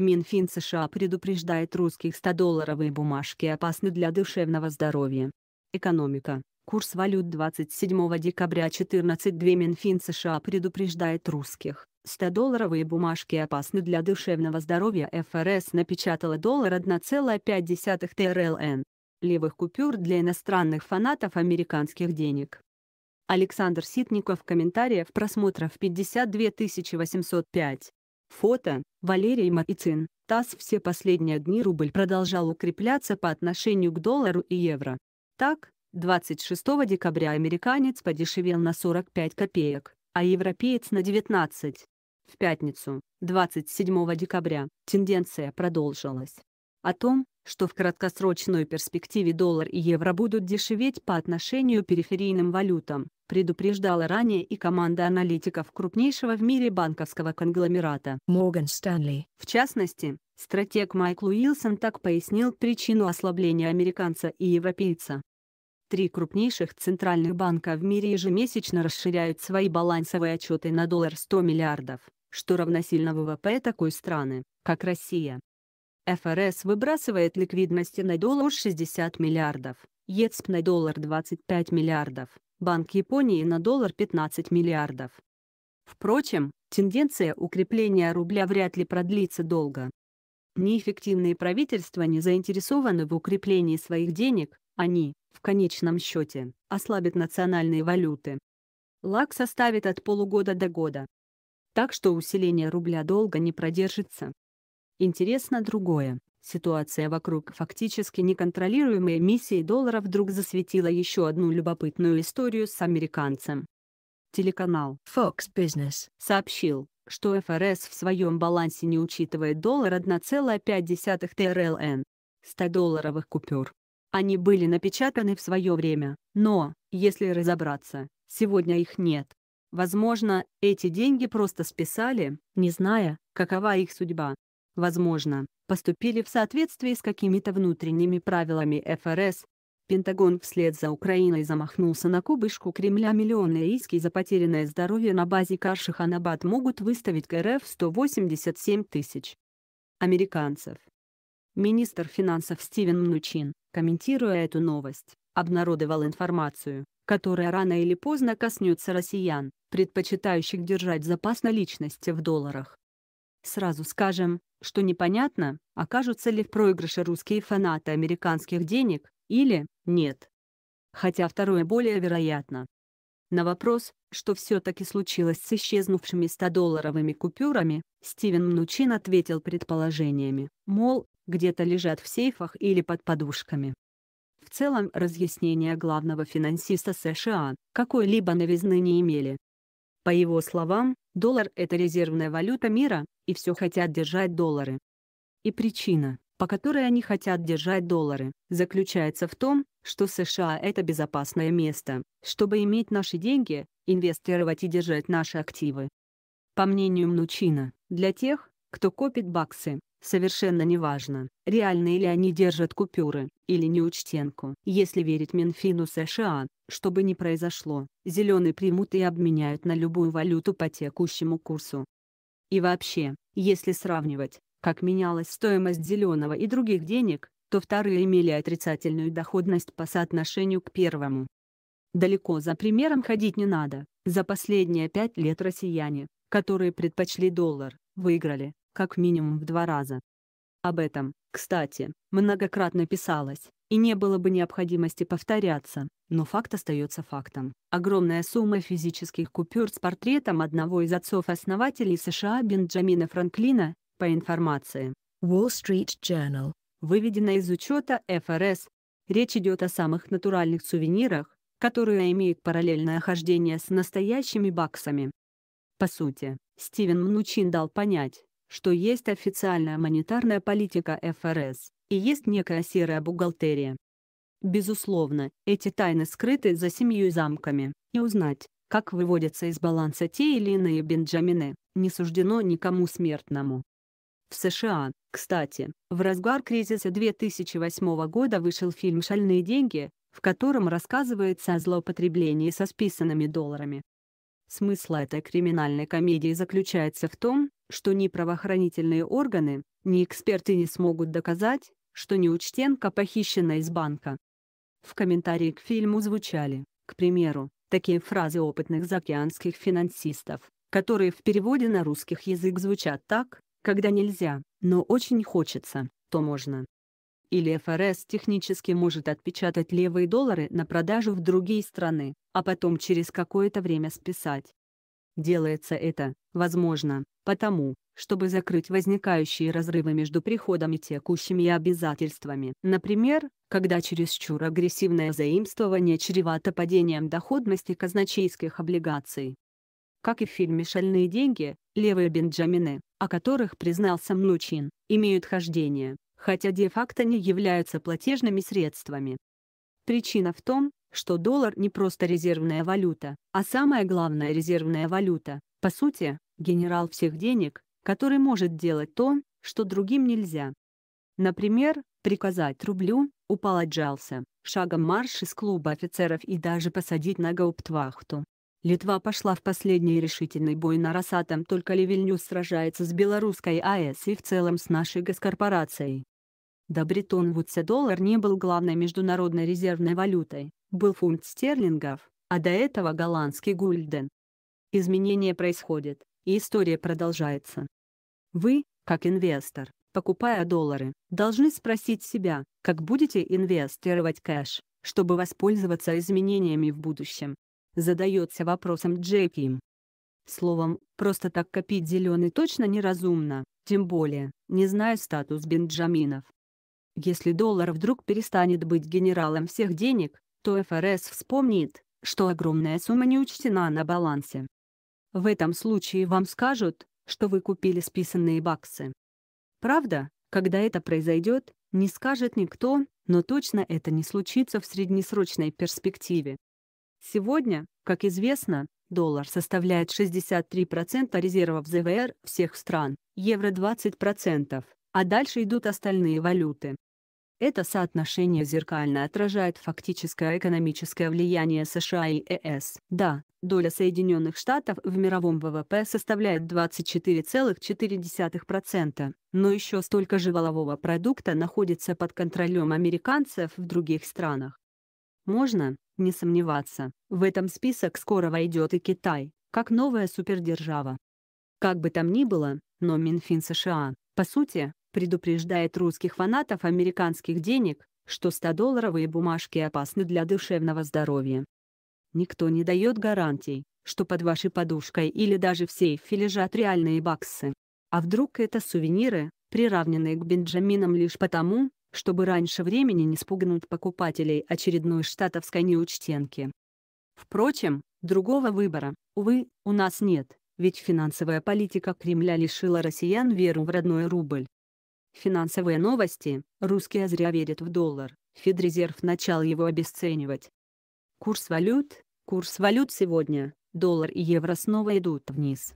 Минфин США предупреждает русских 100-долларовые бумажки опасны для душевного здоровья. Экономика. Курс валют 27 декабря 14.2 Минфин США предупреждает русских. 100-долларовые бумажки опасны для душевного здоровья ФРС напечатала доллар 1,5 ТРЛН. Левых купюр для иностранных фанатов американских денег. Александр Ситников комментариев просмотров 52 805. Фото, Валерий Матицин, ТАСС все последние дни рубль продолжал укрепляться по отношению к доллару и евро. Так, 26 декабря американец подешевел на 45 копеек, а европеец на 19. В пятницу, 27 декабря, тенденция продолжилась. О том, что в краткосрочной перспективе доллар и евро будут дешеветь по отношению к периферийным валютам, предупреждала ранее и команда аналитиков крупнейшего в мире банковского конгломерата Morgan Stanley. В частности, стратег Майкл Уилсон так пояснил причину ослабления американца и европейца. Три крупнейших центральных банка в мире ежемесячно расширяют свои балансовые отчеты на доллар 100 миллиардов, что равносильно ВВП такой страны, как Россия. ФРС выбрасывает ликвидности на доллар 60 миллиардов, ЕЦП на доллар 25 миллиардов, Банк Японии на доллар 15 миллиардов. Впрочем, тенденция укрепления рубля вряд ли продлится долго. Неэффективные правительства не заинтересованы в укреплении своих денег, они, в конечном счете, ослабят национальные валюты. Лак составит от полугода до года. Так что усиление рубля долго не продержится. Интересно другое. Ситуация вокруг фактически неконтролируемой эмиссии доллара вдруг засветила еще одну любопытную историю с американцем. Телеканал Fox Business сообщил, что ФРС в своем балансе не учитывает доллар 1,5 ТРЛН. 100-долларовых купюр. Они были напечатаны в свое время, но, если разобраться, сегодня их нет. Возможно, эти деньги просто списали, не зная, какова их судьба возможно, поступили в соответствии с какими-то внутренними правилами ФРС. Пентагон вслед за Украиной замахнулся на кубышку Кремля миллионы риски за потерянное здоровье на базе Каршиханабад могут выставить КРФ 187 тысяч американцев. Министр финансов Стивен Мнучин, комментируя эту новость, обнародовал информацию, которая рано или поздно коснется россиян, предпочитающих держать запас наличности в долларах. Сразу скажем, что непонятно, окажутся ли в проигрыше русские фанаты американских денег или нет. Хотя второе более вероятно. На вопрос, что все-таки случилось с исчезнувшими 100-долларовыми купюрами, Стивен Мнучин ответил предположениями, мол, где-то лежат в сейфах или под подушками. В целом разъяснения главного финансиста США какой-либо новизны не имели. По его словам, Доллар – это резервная валюта мира, и все хотят держать доллары. И причина, по которой они хотят держать доллары, заключается в том, что США – это безопасное место, чтобы иметь наши деньги, инвестировать и держать наши активы. По мнению Мнучина, для тех, кто копит баксы, Совершенно неважно, реальны ли они держат купюры, или неучтенку. Если верить Минфину США, что бы ни произошло, зеленые примут и обменяют на любую валюту по текущему курсу. И вообще, если сравнивать, как менялась стоимость зеленого и других денег, то вторые имели отрицательную доходность по соотношению к первому. Далеко за примером ходить не надо, за последние пять лет россияне, которые предпочли доллар, выиграли, как минимум в два раза. Об этом, кстати, многократно писалось, и не было бы необходимости повторяться, но факт остается фактом. Огромная сумма физических купюр с портретом одного из отцов-основателей США Бенджамина Франклина, по информации Wall Street Journal, выведена из учета ФРС. Речь идет о самых натуральных сувенирах, которые имеют параллельное хождение с настоящими баксами. По сути, Стивен Мнучин дал понять, что есть официальная монетарная политика ФРС и есть некая серая бухгалтерия. Безусловно, эти тайны скрыты за семью замками, и узнать, как выводятся из баланса те или иные бенджамины, не суждено никому смертному. В США, кстати, в разгар кризиса 2008 года вышел фильм «Шальные деньги», в котором рассказывается о злоупотреблении со списанными долларами. Смысл этой криминальной комедии заключается в том, что ни правоохранительные органы, ни эксперты не смогут доказать, что неучтенка похищена из банка. В комментарии к фильму звучали, к примеру, такие фразы опытных заокеанских финансистов, которые в переводе на русский язык звучат так «когда нельзя, но очень хочется, то можно». Или ФРС технически может отпечатать левые доллары на продажу в другие страны, а потом через какое-то время списать. Делается это, возможно, потому, чтобы закрыть возникающие разрывы между приходами и текущими обязательствами. Например, когда чересчур агрессивное заимствование чревато падением доходности казначейских облигаций. Как и в фильме «Шальные деньги», левые бенджамины, о которых признался Мнучин, имеют хождение, хотя де-факто не являются платежными средствами. Причина в том, что доллар не просто резервная валюта, а самая главная резервная валюта, по сути, генерал всех денег, который может делать то, что другим нельзя. Например, приказать рублю, упал отжался, шагом марш из клуба офицеров и даже посадить на гауптвахту. Литва пошла в последний решительный бой на Росатом, только ли сражается с белорусской АЭС и в целом с нашей госкорпорацией. До Бреттон-Вудса доллар не был главной международной резервной валютой, был фунт стерлингов, а до этого голландский гульден. Изменения происходят, и история продолжается. Вы, как инвестор, покупая доллары, должны спросить себя, как будете инвестировать кэш, чтобы воспользоваться изменениями в будущем. Задается вопросом Джеким. Словом, просто так копить зеленый точно неразумно, тем более, не зная статус Бенджаминов. Если доллар вдруг перестанет быть генералом всех денег, то ФРС вспомнит, что огромная сумма не учтена на балансе. В этом случае вам скажут, что вы купили списанные баксы. Правда, когда это произойдет, не скажет никто, но точно это не случится в среднесрочной перспективе. Сегодня, как известно, доллар составляет 63% резервов ЗВР всех стран, евро 20%, а дальше идут остальные валюты. Это соотношение зеркально отражает фактическое экономическое влияние США и ЕС. Да, доля Соединенных Штатов в мировом ВВП составляет 24,4%, но еще столько же волового продукта находится под контролем американцев в других странах. Можно, не сомневаться, в этом список скоро войдет и Китай, как новая супердержава. Как бы там ни было, но Минфин США, по сути, предупреждает русских фанатов американских денег, что 100-долларовые бумажки опасны для душевного здоровья. Никто не дает гарантий, что под вашей подушкой или даже в сейфе лежат реальные баксы. А вдруг это сувениры, приравненные к бенджаминам лишь потому, чтобы раньше времени не спугнуть покупателей очередной штатовской неучтенки. Впрочем, другого выбора, увы, у нас нет, ведь финансовая политика Кремля лишила россиян веру в родной рубль. Финансовые новости. Русские зря верят в доллар. Федрезерв начал его обесценивать. Курс валют. Курс валют сегодня. Доллар и евро снова идут вниз.